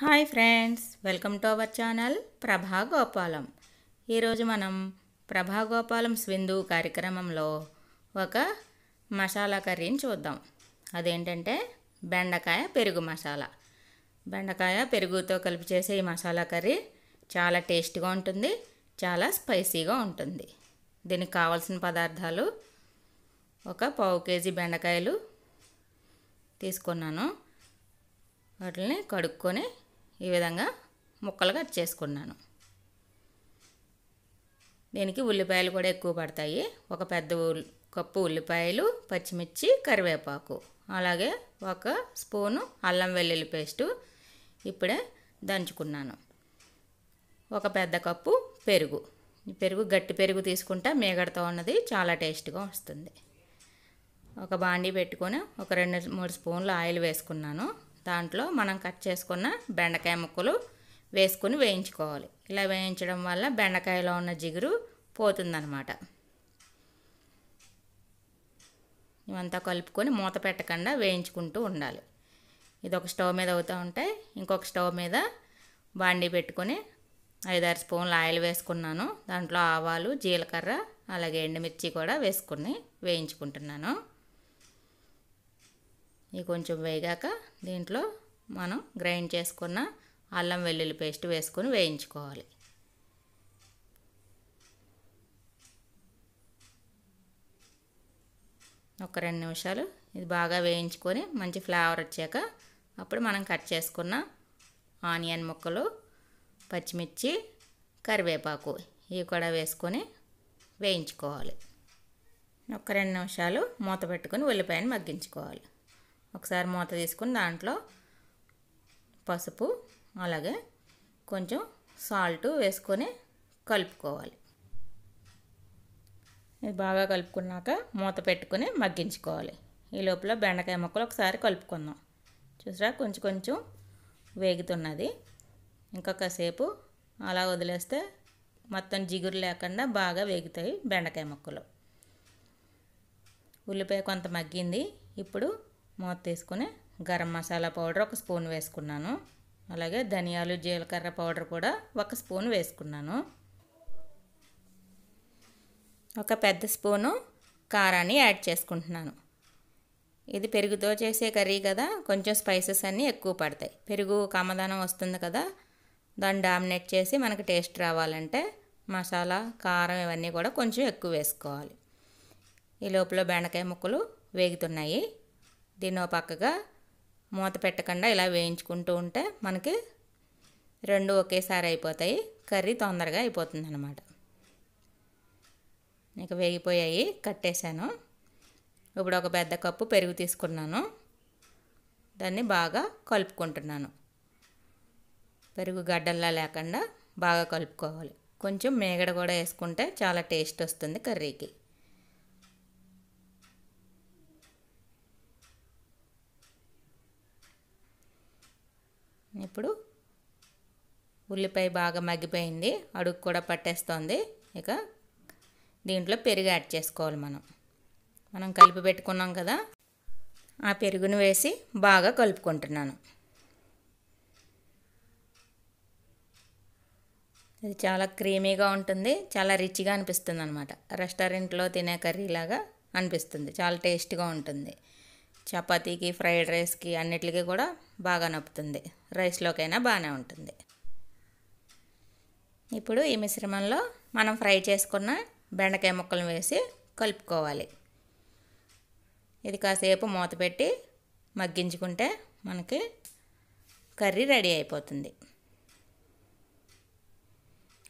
hi friends welcome to our channel Prabha Gopalam ఈరోజు మనం ప్రభా గోపాలం స్విందు కార్యక్రమంలో ఒక మసాలా కర్రీని చూద్దాం అదేంటంటే బెండకాయ పెరుగు మసాలా బెండకాయ పెరుగుతో కలిపి చేసే ఈ మసాలా కర్రీ చాలా టేస్ట్గా ఉంటుంది చాలా స్పైసీగా ఉంటుంది దీనికి కావాల్సిన పదార్థాలు ఒక పావు కేజీ బెండకాయలు తీసుకున్నాను వాటిని కడుక్కొని ఈ విధంగా ముక్కలు కట్ చేసుకున్నాను దీనికి ఉల్లిపాయలు కూడా ఎక్కువ పడతాయి ఒక పెద్ద కప్పు ఉల్లిపాయలు పచ్చిమిర్చి కరివేపాకు అలాగే ఒక స్పూను అల్లం వెల్లుల్లి పేస్టు ఇప్పుడే దంచుకున్నాను ఒక పెద్ద కప్పు పెరుగు ఈ పెరుగు గట్టి పెరుగు తీసుకుంటే మేగడతో ఉన్నది చాలా టేస్ట్గా వస్తుంది ఒక బాండీ పెట్టుకొని ఒక రెండు మూడు స్పూన్లు ఆయిల్ వేసుకున్నాను దాంట్లో మనం కట్ చేసుకున్న బెండకాయ ముక్కలు వేసుకొని వేయించుకోవాలి ఇలా వేయించడం వల్ల బెండకాయలో ఉన్న జిగురు పోతుందనమాట ఇవంతా కలుపుకొని మూత పెట్టకుండా వేయించుకుంటూ ఉండాలి ఇది ఒక స్టవ్ మీద అవుతూ ఉంటే ఇంకొక స్టవ్ మీద బాండీ పెట్టుకొని ఐదారు స్పూన్లు ఆయిల్ వేసుకున్నాను దాంట్లో ఆవాలు జీలకర్ర అలాగే ఎండుమిర్చి కూడా వేసుకుని వేయించుకుంటున్నాను ఇవి కొంచెం వేగాక దీంట్లో మనం గ్రైండ్ చేసుకున్న అల్లం వెల్లుల్లి పేస్ట్ వేసుకొని వేయించుకోవాలి ఒక రెండు నిమిషాలు ఇది బాగా వేయించుకొని మంచి ఫ్లేవర్ వచ్చాక అప్పుడు మనం కట్ చేసుకున్న ఆనియన్ ముక్కలు పచ్చిమిర్చి కరివేపాకు ఇవి కూడా వేసుకొని వేయించుకోవాలి ఒక రెండు నిమిషాలు మూత పెట్టుకొని ఉల్లిపాయను మగ్గించుకోవాలి ఒకసారి మూత తీసుకుని దాంట్లో పసుపు అలాగే కొంచెం సాల్ట్ వేసుకొని కలుపుకోవాలి ఇది బాగా కలుపుకున్నాక మూత పెట్టుకుని మగ్గించుకోవాలి ఈ లోపల బెండకాయ ముక్కలు ఒకసారి కలుపుకుందాం చూసారా కొంచెం కొంచెం వేగుతున్నది ఇంకొక సేపు అలా వదిలేస్తే మొత్తం జిగురు లేకుండా బాగా వేగుతాయి బెండకాయ ముక్కలు ఉల్లిపాయ కొంత మగ్గింది ఇప్పుడు మూత తీసుకుని గరం మసాలా పౌడర్ ఒక స్పూన్ వేసుకున్నాను అలాగే ధనియాలు జీలకర్ర పౌడర్ కూడా ఒక స్పూన్ వేసుకున్నాను ఒక పెద్ద స్పూను కారాన్ని యాడ్ చేసుకుంటున్నాను ఇది పెరుగుతో చేసే కర్రీ కదా కొంచెం స్పైసెస్ అన్నీ ఎక్కువ పడతాయి పెరుగు కమ్మదనం వస్తుంది కదా దాన్ని డామినేట్ చేసి మనకు టేస్ట్ రావాలంటే మసాలా కారం ఇవన్నీ కూడా కొంచెం ఎక్కువ వేసుకోవాలి ఈ లోపల బెండకాయ ముక్కలు వేగుతున్నాయి దీని పక్కగా మూత పెట్టకుండా ఇలా వేయించుకుంటూ ఉంటే మనకి రెండు ఒకేసారి అయిపోతాయి కర్రీ తొందరగా అయిపోతుంది అనమాట ఇక వేగిపోయాయి కట్టేశాను ఇప్పుడు ఒక పెద్ద కప్పు పెరుగు తీసుకున్నాను దాన్ని బాగా కలుపుకుంటున్నాను పెరుగు గడ్డల్లా లేకుండా బాగా కలుపుకోవాలి కొంచెం మేగడ కూడా వేసుకుంటే చాలా టేస్ట్ వస్తుంది కర్రీకి ఇప్పుడు ఉల్లిపాయ బాగా మగ్గిపోయింది అడుగు కూడా పట్టేస్తుంది ఇక దీంట్లో పెరుగు యాడ్ చేసుకోవాలి మనం మనం కలిపి పెట్టుకున్నాం కదా ఆ పెరుగును వేసి బాగా కలుపుకుంటున్నాను ఇది చాలా క్రీమీగా ఉంటుంది చాలా రిచ్గా అనిపిస్తుంది అనమాట రెస్టారెంట్లో తినే కర్రీలాగా అనిపిస్తుంది చాలా టేస్ట్గా ఉంటుంది చపాతీకి ఫ్రైడ్ రైస్కి అన్నిటికీ కూడా బాగా నొప్పుతుంది రైస్లోకైనా బాగానే ఉంటుంది ఇప్పుడు ఈ మిశ్రమంలో మనం ఫ్రై చేసుకున్న బెండకాయ ముక్కలను వేసి కలుపుకోవాలి ఇది కాసేపు మూత పెట్టి మగ్గించుకుంటే మనకి కర్రీ రెడీ అయిపోతుంది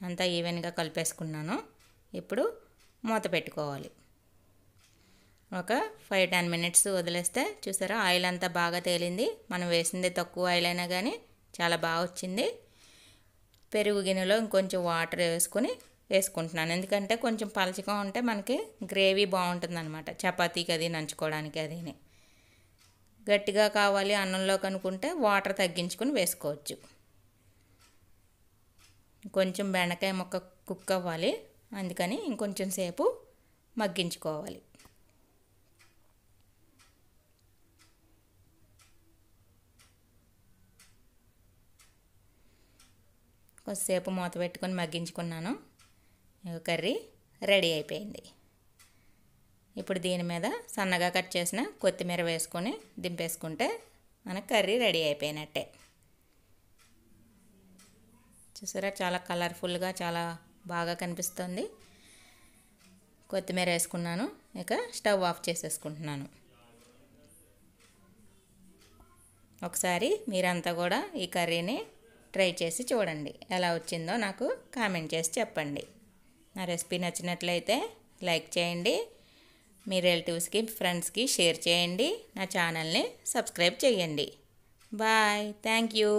అంతా ఈవెన్గా కలిపేసుకున్నాను ఇప్పుడు మూత పెట్టుకోవాలి ఒక ఫైవ్ టెన్ మినిట్స్ వదిలేస్తే చూసారా ఆయిల్ అంతా బాగా తేలింది మనం వేసింది తక్కువ ఆయిల్ అయినా కానీ చాలా బాగా వచ్చింది పెరుగు గిన్నెలో ఇంకొంచెం వాటర్ వేసుకొని వేసుకుంటున్నాను ఎందుకంటే కొంచెం పలచగా ఉంటే మనకి గ్రేవీ బాగుంటుంది అనమాట చపాతీకి అది నంచుకోవడానికి అది గట్టిగా కావాలి అన్నంలో కనుకుంటే వాటర్ తగ్గించుకొని వేసుకోవచ్చు కొంచెం బెండకాయ ముక్క కుక్ అవ్వాలి అందుకని ఇంకొంచెం సేపు మగ్గించుకోవాలి కొద్దిసేపు మూత పెట్టుకొని మగ్గించుకున్నాను కర్రీ రెడీ అయిపోయింది ఇప్పుడు దీని మీద సన్నగా కట్ చేసిన కొత్తిమీర వేసుకొని దింపేసుకుంటే మన కర్రీ రెడీ అయిపోయినట్టే చూసారా చాలా కలర్ఫుల్గా చాలా బాగా కనిపిస్తుంది కొత్తిమీర వేసుకున్నాను ఇక స్టవ్ ఆఫ్ చేసేసుకుంటున్నాను ఒకసారి మీరంతా కూడా ఈ కర్రీని ట్రై చేసి చూడండి ఎలా వచ్చిందో నాకు కామెంట్ చేసి చెప్పండి నా రెసిపీ నచ్చినట్లయితే లైక్ చేయండి మీ రిలేటివ్స్కి ఫ్రెండ్స్కి షేర్ చేయండి నా ఛానల్ని సబ్స్క్రైబ్ చేయండి బాయ్ థ్యాంక్ యూ